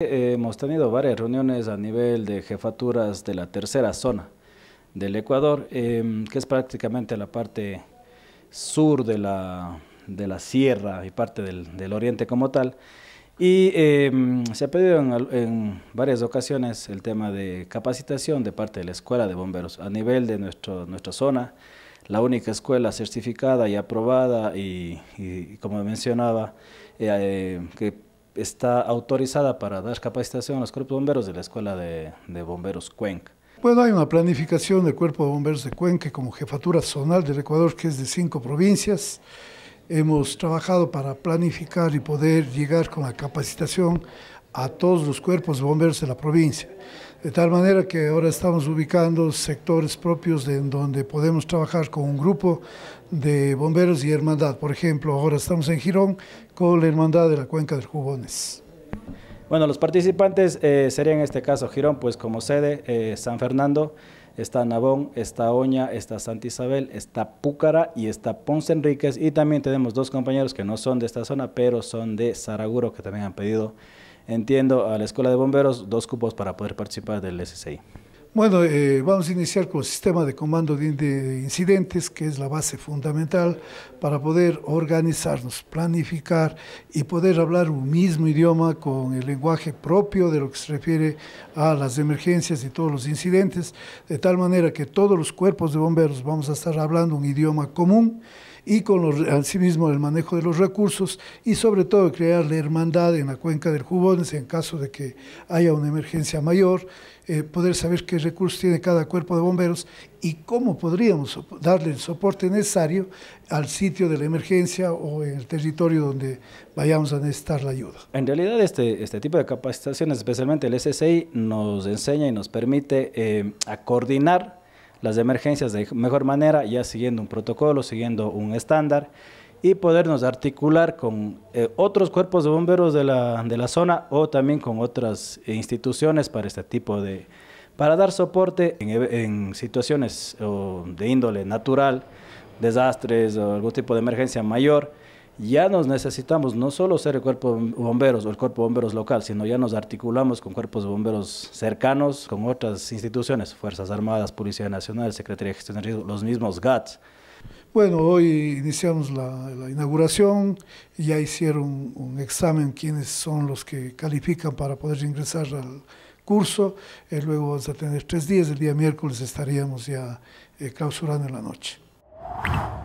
Eh, hemos tenido varias reuniones a nivel de jefaturas de la tercera zona del Ecuador, em, que es prácticamente la parte sur de la, de la sierra y parte del, del, oriente como tal. Y em, se ha pedido en, varias ocasiones el tema de capacitación de parte de la Escuela de Bomberos a nivel de nuestro, nuestra zona, la única escuela certificada y aprobada y, como mencionaba, eh, eh, que está autorizada para dar capacitación a los cuerpos de bomberos de la Escuela de, de Bomberos Cuenca. Bueno, hay una planificación del Cuerpo de Bomberos de Cuenca como jefatura zonal del Ecuador, que es de cinco provincias. Hemos trabajado para planificar y poder llegar con la capacitación a todos los cuerpos bomberos de la provincia. De tal manera que ahora estamos ubicando sectores propios en donde podemos trabajar con un grupo de bomberos y hermandad. Por ejemplo, ahora estamos en Girón con la hermandad de la Cuenca de Jubones. Bueno, los participantes eh, serían en este caso Girón, pues como sede, eh, San Fernando, está Nabón, está Oña, está Santa Isabel, está Púcara y está Ponce Enríquez. Y también tenemos dos compañeros que no son de esta zona, pero son de Saraguro, que también han pedido entiendo, a la Escuela de Bomberos, dos cupos para poder participar del SSI. Bueno, eh, vamos a iniciar con el sistema de comando de incidentes, que es la base fundamental para poder organizarnos, planificar y poder hablar un mismo idioma con el lenguaje propio de lo que se refiere a las emergencias y todos los incidentes, de tal manera que todos los cuerpos de bomberos vamos a estar hablando un idioma común y con asimismo el manejo de los recursos y sobre todo crear la hermandad en la cuenca del Jubones en caso de que haya una emergencia mayor, eh, poder saber qué recursos tiene cada cuerpo de bomberos y cómo podríamos darle el soporte necesario al sitio de la emergencia o en el territorio donde vayamos a necesitar la ayuda. En realidad este, este tipo de capacitaciones, especialmente el SSI, nos enseña y nos permite eh, a coordinar las emergencias de mejor manera, ya siguiendo un protocolo, siguiendo un estándar y podernos articular con eh, otros cuerpos de bomberos de la, de la, zona o también con otras instituciones para este tipo de, para dar soporte en, situaciones de índole natural, desastres o algún tipo de emergencia mayor. Ya nos necesitamos no solo ser el cuerpo de bomberos o el cuerpo de bomberos local, sino ya nos articulamos con cuerpos de bomberos cercanos, con otras instituciones, Fuerzas Armadas, Policía Nacional, Secretaría de Gestión de Riesgo, los mismos GATS. Bueno, hoy iniciamos la, la, inauguración, ya hicieron un examen quiénes son los que califican para poder ingresar al, curso, eh, luego vamos a tener tres días, el día miércoles estaríamos ya eh, clausurando en la noche.